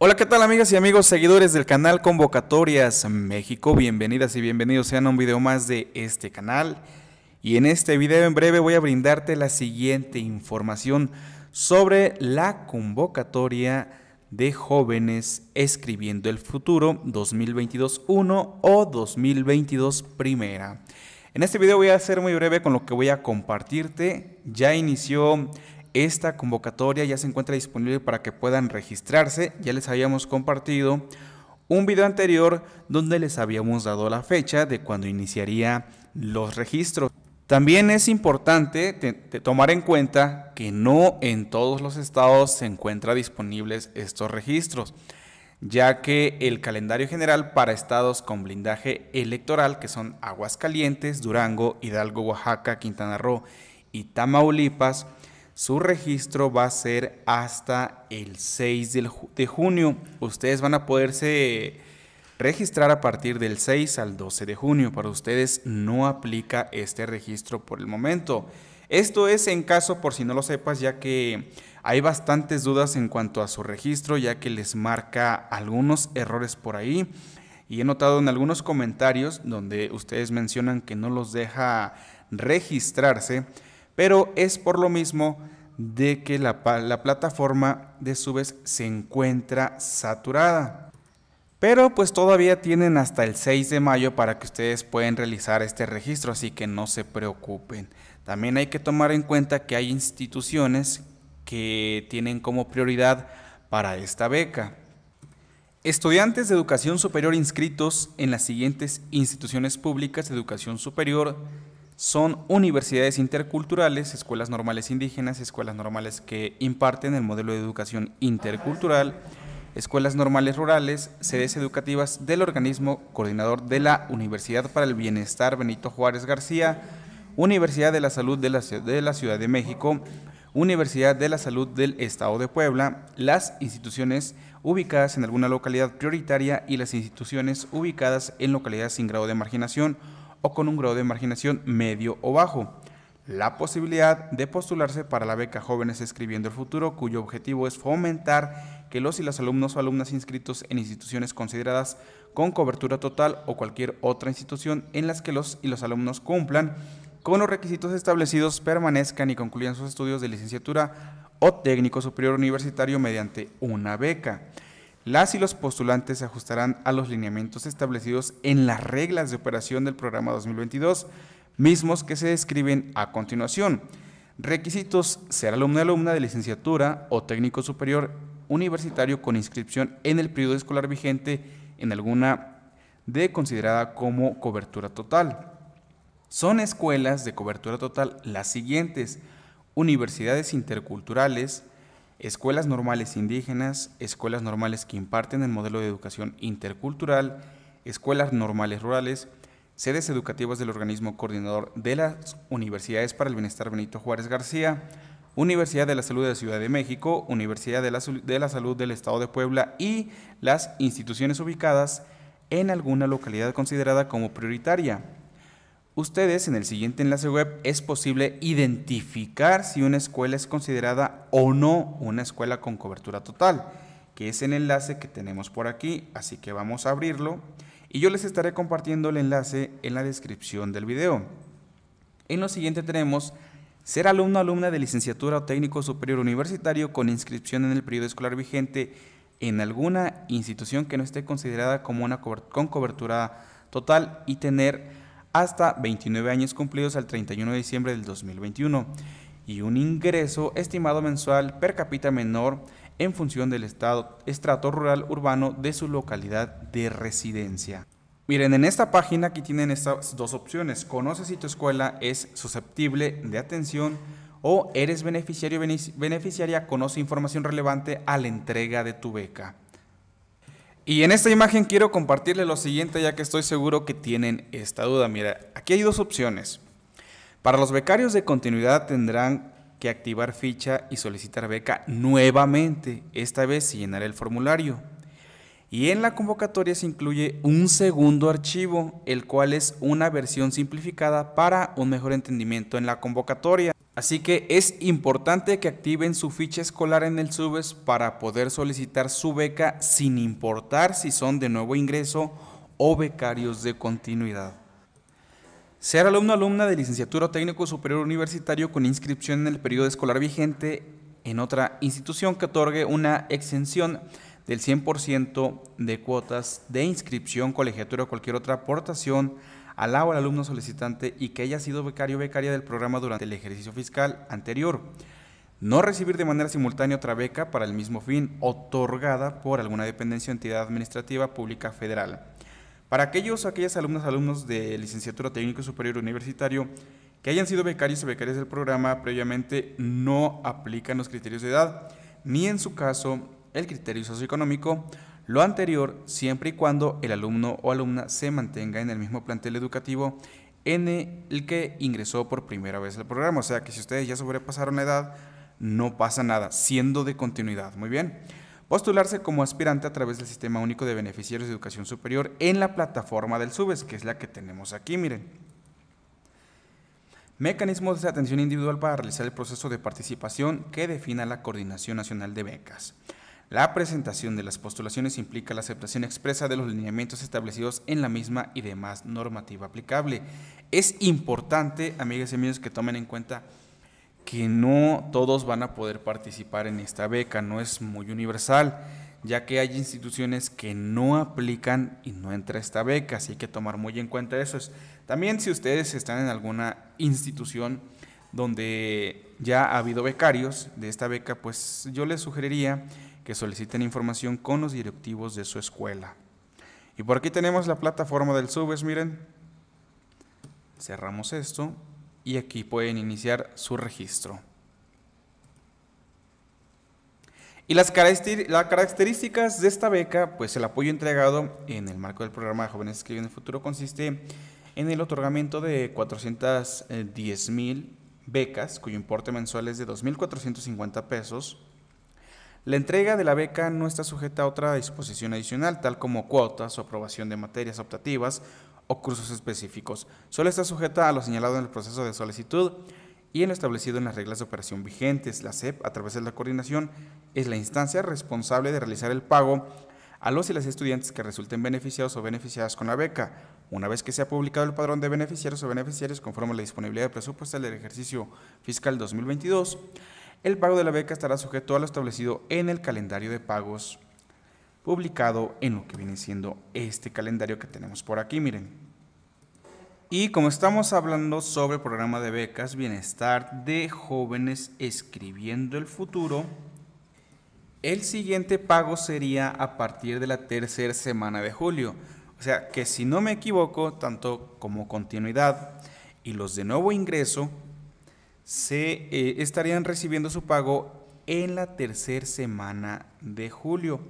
Hola, ¿qué tal amigas y amigos seguidores del canal Convocatorias México? Bienvenidas y bienvenidos sean a un video más de este canal. Y en este video en breve voy a brindarte la siguiente información sobre la convocatoria de jóvenes escribiendo el futuro 2022-1 o 2022 primera. En este video voy a ser muy breve con lo que voy a compartirte. Ya inició esta convocatoria ya se encuentra disponible para que puedan registrarse. Ya les habíamos compartido un video anterior donde les habíamos dado la fecha de cuando iniciaría los registros. También es importante tomar en cuenta que no en todos los estados se encuentran disponibles estos registros, ya que el calendario general para estados con blindaje electoral, que son Aguascalientes, Durango, Hidalgo, Oaxaca, Quintana Roo y Tamaulipas, su registro va a ser hasta el 6 de junio. Ustedes van a poderse registrar a partir del 6 al 12 de junio. Para ustedes no aplica este registro por el momento. Esto es en caso, por si no lo sepas, ya que hay bastantes dudas en cuanto a su registro, ya que les marca algunos errores por ahí. Y he notado en algunos comentarios donde ustedes mencionan que no los deja registrarse pero es por lo mismo de que la, plataforma de subes se encuentra saturada. Pero pues todavía tienen hasta el 6 de mayo para que ustedes puedan realizar este registro, así que no se preocupen. También hay que tomar en cuenta que hay instituciones que tienen como prioridad para esta beca. Estudiantes de educación superior inscritos en las siguientes instituciones públicas de educación superior son universidades interculturales, escuelas normales indígenas, escuelas normales que imparten el modelo de educación intercultural, escuelas normales rurales, sedes educativas del organismo coordinador de la Universidad para el Bienestar Benito Juárez García, Universidad de la Salud de la, Ciudad de México, Universidad de la Salud del Estado de Puebla, las instituciones ubicadas en alguna localidad prioritaria y las instituciones ubicadas en localidades sin grado de marginación o con un grado de marginación medio o bajo, la posibilidad de postularse para la beca Jóvenes Escribiendo el Futuro, cuyo objetivo es fomentar que los y las alumnos o alumnas inscritos en instituciones consideradas con cobertura total o cualquier otra institución en las que los y los alumnos cumplan con los requisitos establecidos permanezcan y concluyan sus estudios de licenciatura o técnico superior universitario mediante una beca. Las y los postulantes se ajustarán a los lineamientos establecidos en las reglas de operación del programa 2022, mismos que se describen a continuación. Requisitos: ser alumno alumna de licenciatura o técnico superior universitario con inscripción en el periodo escolar vigente en alguna de considerada como cobertura total. Son escuelas de cobertura total las siguientes: universidades interculturales, escuelas normales indígenas, escuelas normales que imparten el modelo de educación intercultural, escuelas normales rurales, sedes educativas del organismo coordinador de las Universidades para el Bienestar Benito Juárez García, Universidad de la Salud de la Ciudad de México, Universidad de la, Salud del Estado de Puebla y las instituciones ubicadas en alguna localidad considerada como prioritaria ustedes en el siguiente enlace web es posible identificar si una escuela es considerada o no una escuela con cobertura total, que es el enlace que tenemos por aquí, así que vamos a abrirlo y yo les estaré compartiendo el enlace en la descripción del video. En lo siguiente tenemos ser alumno o alumna de licenciatura o técnico superior universitario con inscripción en el periodo escolar vigente en alguna institución que no esté considerada como una con cobertura total y tener hasta 29 años cumplidos al 31 de diciembre del 2021 y un ingreso estimado mensual per cápita menor en función del estado, estrato rural urbano de su localidad de residencia. Miren, en esta página aquí tienen estas dos opciones. Conoce si tu escuela es susceptible de atención o eres beneficiario beneficiaria, conoce información relevante a la entrega de tu beca. Y en esta imagen quiero compartirles lo siguiente ya que estoy seguro que tienen esta duda. Mira, aquí hay dos opciones. Para los becarios de continuidad tendrán que activar ficha y solicitar beca nuevamente. Esta vez se llenará el formulario. Y en la convocatoria se incluye un segundo archivo, el cual es una versión simplificada para un mejor entendimiento en la convocatoria. Así que es importante que activen su ficha escolar en el SUBES para poder solicitar su beca sin importar si son de nuevo ingreso o becarios de continuidad. Ser alumno alumna de licenciatura técnico superior universitario con inscripción en el periodo escolar vigente en otra institución que otorgue una exención del 100% de cuotas de inscripción, colegiatura o cualquier otra aportación o al alumno solicitante y que haya sido becario o becaria del programa durante el ejercicio fiscal anterior. No recibir de manera simultánea otra beca para el mismo fin, otorgada por alguna dependencia o entidad administrativa pública federal. Para aquellos o aquellas alumnas alumnos de licenciatura técnico superior universitario que hayan sido becarios o becarias del programa previamente, no aplican los criterios de edad, ni en su caso el criterio socioeconómico lo anterior siempre y cuando el alumno o alumna se mantenga en el mismo plantel educativo en el que ingresó por primera vez al programa. O sea que si ustedes ya sobrepasaron la edad, no pasa nada, siendo de continuidad. Muy bien. Postularse como aspirante a través del Sistema Único de Beneficiarios de Educación Superior en la plataforma del SUBES, que es la que tenemos aquí, miren. Mecanismos de atención individual para realizar el proceso de participación que defina la Coordinación Nacional de Becas. La presentación de las postulaciones implica la aceptación expresa de los lineamientos establecidos en la misma y demás normativa aplicable. Es importante, amigas y amigos, que tomen en cuenta que no todos van a poder participar en esta beca, no es muy universal, ya que hay instituciones que no aplican y no entra esta beca, así que tomar muy en cuenta eso. También si ustedes están en alguna institución donde ya ha habido becarios de esta beca, pues yo les sugeriría que soliciten información con los directivos de su escuela. Y por aquí tenemos la plataforma del Subes, miren. Cerramos esto y aquí pueden iniciar su registro. Y las, características de esta beca, pues el apoyo entregado en el marco del programa de Jóvenes escribiendo en el Futuro consiste en el otorgamiento de 410 eh, mil becas, cuyo importe mensual es de 2.450 pesos, la entrega de la beca no está sujeta a otra disposición adicional, tal como cuotas o aprobación de materias optativas o cursos específicos. Solo está sujeta a lo señalado en el proceso de solicitud y en lo establecido en las reglas de operación vigentes. La SEP, a través de la coordinación, es la instancia responsable de realizar el pago a los y las estudiantes que resulten beneficiados o beneficiadas con la beca. Una vez que se ha publicado el padrón de beneficiarios o beneficiarios conforme a la disponibilidad presupuesto del ejercicio fiscal 2022, el pago de la beca estará sujeto a lo establecido en el calendario de pagos publicado en lo que viene siendo este calendario que tenemos por aquí, miren. Y como estamos hablando sobre programa de becas Bienestar de Jóvenes Escribiendo el Futuro, el siguiente pago sería a partir de la tercera semana de julio. O sea que si no me equivoco, tanto como continuidad y los de nuevo ingreso se eh, estarían recibiendo su pago en la tercera semana de julio.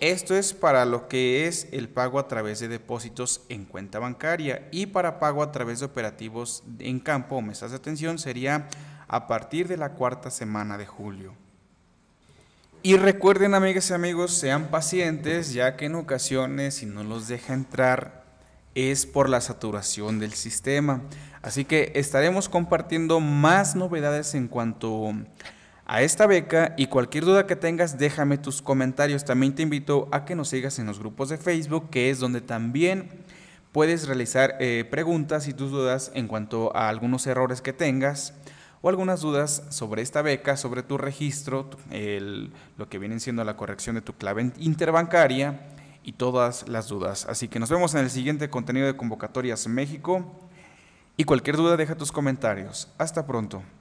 Esto es para lo que es el pago a través de depósitos en cuenta bancaria y para pago a través de operativos en campo mesas de atención sería a partir de la cuarta semana de julio. Y recuerden, amigas y amigos, sean pacientes, ya que en ocasiones si no los deja entrar es por la saturación del sistema. Así que estaremos compartiendo más novedades en cuanto a esta beca y cualquier duda que tengas déjame tus comentarios. También te invito a que nos sigas en los grupos de Facebook, que es donde también puedes realizar eh, preguntas y tus dudas en cuanto a algunos errores que tengas o algunas dudas sobre esta beca, sobre tu registro, lo que viene siendo la corrección de tu clave interbancaria y todas las dudas. Así que nos vemos en el siguiente contenido de Convocatorias México. Y cualquier duda deja tus comentarios. Hasta pronto.